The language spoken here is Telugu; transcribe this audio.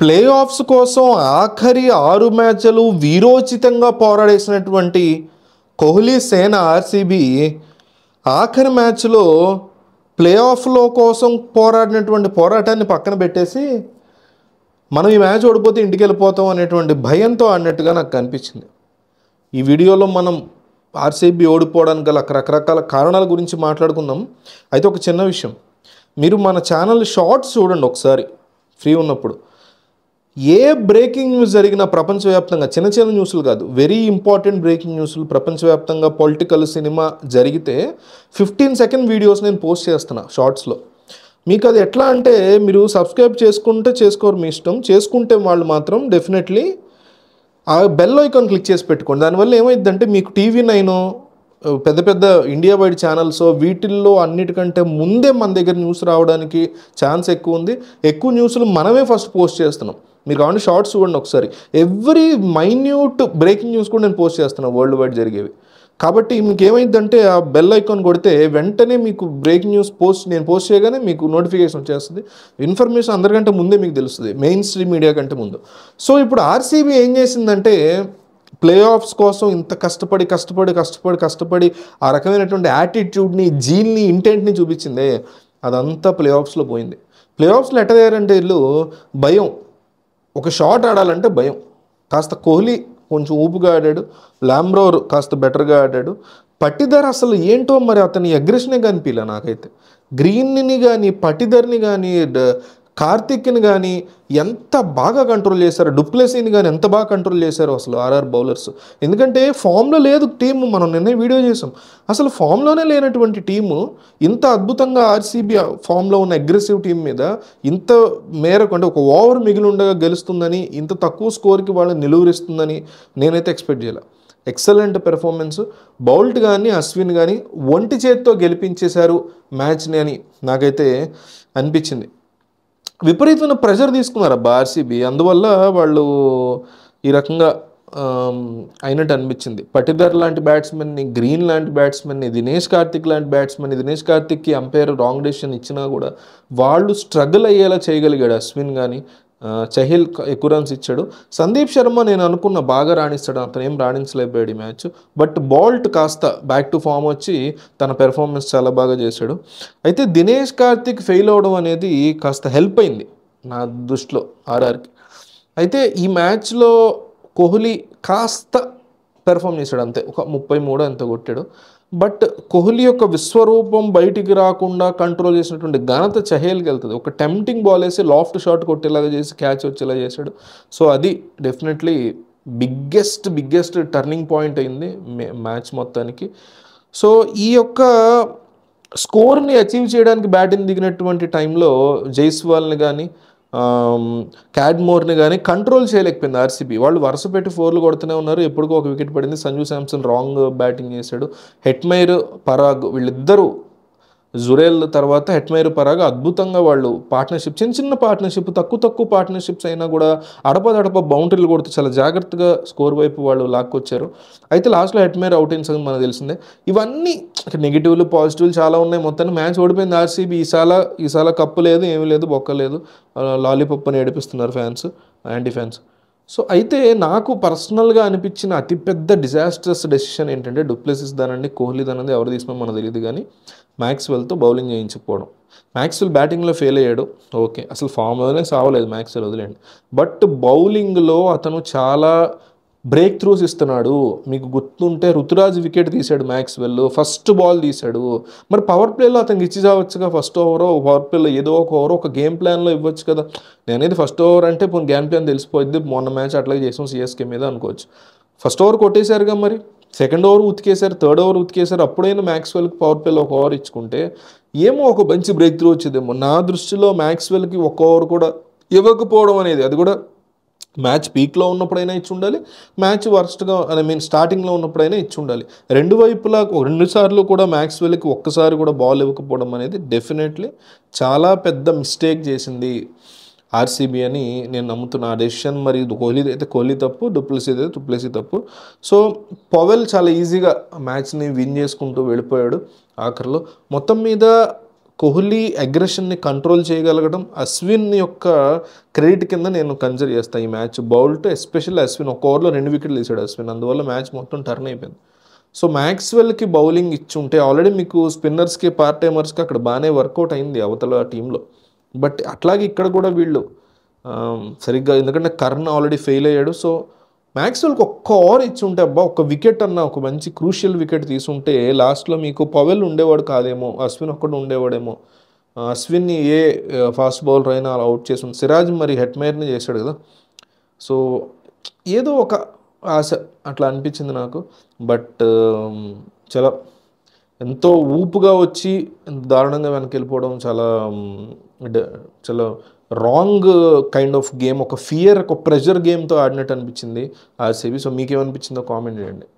ప్లే ఆఫ్స్ కోసం ఆఖరి ఆరు మ్యాచ్లు వీరోచితంగా పోరాడేసినటువంటి కోహ్లీ సేన ఆర్సీబీ ఆఖరి మ్యాచ్లో ప్లే ఆఫ్లో కోసం పోరాడినటువంటి పోరాటాన్ని పక్కన పెట్టేసి మనం ఈ మ్యాచ్ ఓడిపోతే ఇంటికి వెళ్ళిపోతాం అనేటువంటి భయంతో ఆడినట్టుగా నాకు కనిపించింది ఈ వీడియోలో మనం ఆర్సీబీ ఓడిపోవడానికి గల రకరకాల కారణాల గురించి మాట్లాడుకుందాం అయితే ఒక చిన్న విషయం మీరు మన ఛానల్ షార్ట్స్ చూడండి ఒకసారి ఫ్రీ ఉన్నప్పుడు ఏ బ్రేకింగ్ న్యూస్ జరిగినా ప్రపంచవ్యాప్తంగా చిన్న చిన్న న్యూస్లు కాదు వెరీ ఇంపార్టెంట్ బ్రేకింగ్ న్యూస్లు ప్రపంచవ్యాప్తంగా పొలిటికల్ సినిమా జరిగితే ఫిఫ్టీన్ సెకండ్ వీడియోస్ నేను పోస్ట్ చేస్తున్నా షార్ట్స్లో మీకు అది ఎట్లా అంటే మీరు సబ్స్క్రైబ్ చేసుకుంటే చేసుకోరు మీ ఇష్టం చేసుకుంటే వాళ్ళు మాత్రం డెఫినెట్లీ ఆ బెల్ ఐకాన్ క్లిక్ చేసి పెట్టుకోండి దానివల్ల ఏమైందంటే మీకు టీవీ నైన్ పెద్ద పెద్ద ఇండియా వైడ్ ఛానల్స్ వీటిల్లో అన్నిటికంటే ముందే మన దగ్గర న్యూస్ రావడానికి ఛాన్స్ ఎక్కువ ఉంది ఎక్కువ న్యూస్లు మనమే ఫస్ట్ పోస్ట్ చేస్తున్నాం మీరు కావండి షార్ట్స్ చూడండి ఒకసారి ఎవ్రీ మైన్యూట్ బ్రేకింగ్ న్యూస్ కూడా నేను పోస్ట్ చేస్తున్నాను వరల్డ్ వైడ్ జరిగేవి కాబట్టి మీకు ఏమైందంటే ఆ బెల్ ఐకాన్ కొడితే వెంటనే మీకు బ్రేకింగ్ న్యూస్ పోస్ట్ నేను పోస్ట్ చేయగానే మీకు నోటిఫికేషన్ వచ్చేస్తుంది ఇన్ఫర్మేషన్ అందరికంటే ముందే మీకు తెలుస్తుంది మెయిన్ స్ట్రీమ్ మీడియా కంటే ముందు సో ఇప్పుడు ఆర్సీబీ ఏం చేసిందంటే ప్లే ఆఫ్స్ కోసం ఇంత కష్టపడి కష్టపడి కష్టపడి కష్టపడి ఆ రకమైనటువంటి యాటిట్యూడ్ని జీల్ని ఇంటెంట్ని చూపించింది అదంతా ప్లే ఆఫ్స్లో పోయింది ప్లే ఆఫ్స్లో ఎట్ట వీళ్ళు భయం ఒక షాట్ ఆడాలంటే భయం కాస్త కోహ్లీ కొంచెం ఊపుగా ఆడాడు లాంబ్రోర్ కాస్త బెటర్గా ఆడాడు పట్టిదర్ అసలు ఏంటో మరి అతని అగ్రెషనే కనిపించలే నాకైతే గ్రీన్ని కానీ పట్టిదర్ని కానీ కార్తిక్ని కానీ ఎంత బాగా కంట్రోల్ చేశారు డుప్లెసీని కానీ ఎంత బాగా కంట్రోల్ చేశారు అసలు ఆర్ఆర్ బౌలర్స్ ఎందుకంటే ఫామ్లో లేదు టీము మనం నిన్నే వీడియో చేసాం అసలు ఫామ్లోనే లేనటువంటి టీము ఇంత అద్భుతంగా ఆర్సీబీ ఫామ్లో ఉన్న అగ్రెసివ్ టీం మీద ఇంత మేరకు అంటే ఒక ఓవర్ మిగిలి ఉండగా గెలుస్తుందని ఇంత తక్కువ స్కోర్కి వాళ్ళని నిలువరిస్తుందని నేనైతే ఎక్స్పెక్ట్ చేయలే ఎక్సలెంట్ పెర్ఫార్మెన్స్ బౌల్ట్ కానీ అశ్విన్ కానీ ఒంటి చేత్తో గెలిపించేశారు మ్యాచ్ని అని నాకైతే అనిపించింది విపరీతమైన ప్రెషర్ ఆ బార్సీబీ అందువల్ల వాళ్ళు ఈ రకంగా అయినట్టు అనిపించింది పటిదర్ లాంటి బ్యాట్స్మెన్ని గ్రీన్ లాంటి బ్యాట్స్మెన్ని దినేష్ కార్తిక్ లాంటి బ్యాట్స్మెన్ దినేష్ కార్తిక్కి అంపైర్ రాంగ్ డెసిషన్ ఇచ్చినా కూడా వాళ్ళు స్ట్రగుల్ అయ్యేలా చేయగలిగాడు అశ్విన్ కానీ చహిల్ ఎక్కువ రన్స్ ఇచ్చాడు సందీప్ శర్మ నేను అనుకున్న బాగా రాణిస్తాడు అతను ఏం రాణించలేకపోయాడు మ్యాచ్ బట్ బాల్ట్ కాస్త బ్యాక్ టు ఫామ్ వచ్చి తన పెర్ఫార్మెన్స్ చాలా బాగా చేశాడు అయితే దినేష్ కార్తిక్ ఫెయిల్ అవడం అనేది కాస్త హెల్ప్ అయింది నా దృష్టిలో ఆర్ఆర్కి అయితే ఈ మ్యాచ్లో కోహ్లీ కాస్త పెర్ఫామ్ చేశాడు అంతే ఒక ముప్పై మూడు అంత కొట్టాడు బట్ కోహ్లీ యొక్క విశ్వరూపం బయటికి రాకుండా కంట్రోల్ చేసినటువంటి ఘనత చహేల్కి వెళ్తుంది ఒక టెంప్టింగ్ బాల్ వేసి లాఫ్ట్ షాట్ కొట్టేలాగా చేసి క్యాచ్ వచ్చేలా చేశాడు సో అది definitely biggest biggest turning point అయింది మ్యాచ్ మొత్తానికి సో ఈ యొక్క స్కోర్ని అచీవ్ చేయడానికి బ్యాటింగ్ దిగినటువంటి టైంలో జైస్వాల్ని కానీ క్యాడ్మోర్ని కానీ కంట్రోల్ చేయలేకపోయింది ఆర్సీబీ వాళ్ళు వరుస పెట్టి ఫోర్లు కొడుతూనే ఉన్నారు ఎప్పటికో ఒక వికెట్ పడింది సంజు శాంసన్ రాంగ్ బ్యాటింగ్ చేశాడు హెట్మైర్ పరాగ్ వీళ్ళిద్దరూ జురేల్ తర్వాత హెట్మేర్ పరాగా అద్భుతంగా వాళ్ళు పార్ట్నర్షిప్ చిన్న చిన్న పార్ట్నర్షిప్ తక్కువ తక్కువ పార్ట్నర్షిప్స్ అయినా కూడా అడపదడప బౌండరీలు కొడుతూ చాలా జాగ్రత్తగా స్కోర్ వైపు వాళ్ళు లాక్కొచ్చారు అయితే లాస్ట్లో హెట్మేర్ అవుట్ అయిన సంగతి మనకు తెలిసిందే ఇవన్నీ నెగిటివ్లు పాజిటివ్లు చాలా ఉన్నాయి మొత్తాన్ని మ్యాచ్ ఓడిపోయింది ఆర్సీబీ ఈసాల ఈసాల కప్పు లేదు ఏమీ లేదు బొక్క లేదు లాలీపప్పు అని ఏడిపిస్తున్నారు ఫ్యాన్స్ యాంటీ ఫ్యాన్స్ సో అయితే నాకు పర్సనల్గా అనిపించిన అతిపెద్ద డిజాస్టర్స్ డెసిషన్ ఏంటంటే డూప్లెసిస్ దానండి కోహ్లీ దానంది ఎవరు తీసుకున్నా మనకు తెలియదు కానీ మ్యాక్స్వెల్తో బౌలింగ్ చేయించకపోవడం మ్యాక్స్వెల్ బ్యాటింగ్లో ఫెయిల్ అయ్యాడు ఓకే అసలు ఫామ్లోనే సావలేదు మ్యాక్స్వెల్ వదిలేండి బట్ బౌలింగ్లో అతను చాలా బ్రేక్ త్రూస్ ఇస్తున్నాడు మీకు గుర్తుంటే రుతురాజ్ వికెట్ తీశాడు మ్యాక్స్వెల్ ఫస్ట్ బాల్ తీశాడు మరి పవర్ ప్లేలో అతనికి ఇచ్చి చావచ్చుగా ఫస్ట్ ఓవరో పవర్ ప్లేలో ఏదో ఒక ఓవర్ ఒక గేమ్ ప్లాన్లో ఇవ్వచ్చు కదా నేనేది ఫస్ట్ ఓవర్ అంటే పోనీ గేమ్ ప్లాన్ తెలిసిపోయింది మొన్న మ్యాచ్ అట్లాగే చేసాం సిఎస్కే మీద అనుకోవచ్చు ఫస్ట్ ఓవర్ కొట్టేశారుగా మరి సెకండ్ ఓవర్ ఉతికేశారు థర్డ్ ఓవర్ ఉతికేశారు అప్పుడైనా మ్యాక్స్వెల్కి పవర్ ప్లేలో ఒక ఓవర్ ఇచ్చుకుంటే ఏమో ఒక మంచి బ్రేక్ త్రూ వచ్చేదేమో నా దృష్టిలో మ్యాక్స్వెల్కి ఒక ఓవర్ కూడా ఇవ్వకపోవడం అనేది అది కూడా మ్యాచ్ పీక్లో ఉన్నప్పుడైనా ఇచ్చి ఉండాలి మ్యాచ్ వర్స్ట్గా ఐ మీన్ స్టార్టింగ్లో ఉన్నప్పుడైనా ఇచ్చి ఉండాలి రెండు వైపులా రెండుసార్లు కూడా వెళ్ళికి ఒక్కసారి కూడా బాల్ ఇవ్వకపోవడం అనేది డెఫినెట్లీ చాలా పెద్ద మిస్టేక్ చేసింది ఆర్సీబీ అని నేను నమ్ముతున్నా ఆ డెసిషన్ మరి కోహ్లీ అయితే కోహ్లీ తప్పు డుప్లసీ అయితే డుప్లసీ తప్పు సో పవెల్ చాలా ఈజీగా మ్యాచ్ని విన్ చేసుకుంటూ వెళ్ళిపోయాడు ఆఖరిలో మొత్తం మీద కోహ్లీ అగ్రెషన్ని కంట్రోల్ చేయగలగడం అశ్విన్ యొక్క క్రెడిట్ కింద నేను కన్సిడర్ చేస్తాను ఈ మ్యాచ్ బౌల్ట్ ఎస్పెషల్ అశ్విన్ ఒక ఓవర్లో రెండు వికెట్లు తీసాడు అశ్విన్ అందువల్ల మ్యాచ్ మొత్తం టర్న్ అయిపోయింది సో మ్యాక్స్వెల్కి బౌలింగ్ ఇచ్చి ఉంటే ఆల్రెడీ మీకు స్పిన్నర్స్కి పార్ట్ టైమర్స్కి అక్కడ బాగానే వర్కౌట్ అయింది అవతల టీంలో బట్ అట్లాగే ఇక్కడ కూడా వీళ్ళు సరిగ్గా ఎందుకంటే కర్ణ్ ఆల్రెడీ ఫెయిల్ అయ్యాడు సో మ్యాక్స్వెల్కి ఒక్క ఓవర్ ఉంటే అబ్బా ఒక వికెట్ అన్న ఒక మంచి క్రూషియల్ వికెట్ తీసుంటే లాస్ట్లో మీకు పవెల్ ఉండేవాడు కాదేమో అశ్విన్ ఒక్కడు ఉండేవాడేమో అశ్విన్ని ఏ ఫాస్ట్ బౌలర్ అయినా అలా అవుట్ చేసి సిరాజ్ మరి హెట్మేర్ని చేశాడు కదా సో ఏదో ఒక ఆశ అట్లా అనిపించింది నాకు బట్ చాలా ఎంతో ఊపుగా వచ్చి దారుణంగా వెనక్కి వెళ్ళిపోవడం చాలా చాలా రాంగ్ కైండ్ ఆఫ్ గేమ్ ఒక ఫియర్ ఒక ప్రెషర్ గేమ్తో ఆడినట్టు అనిపించింది ఆ సెబీ సో మీకేమనిపించిందో కామెంట్ చేయండి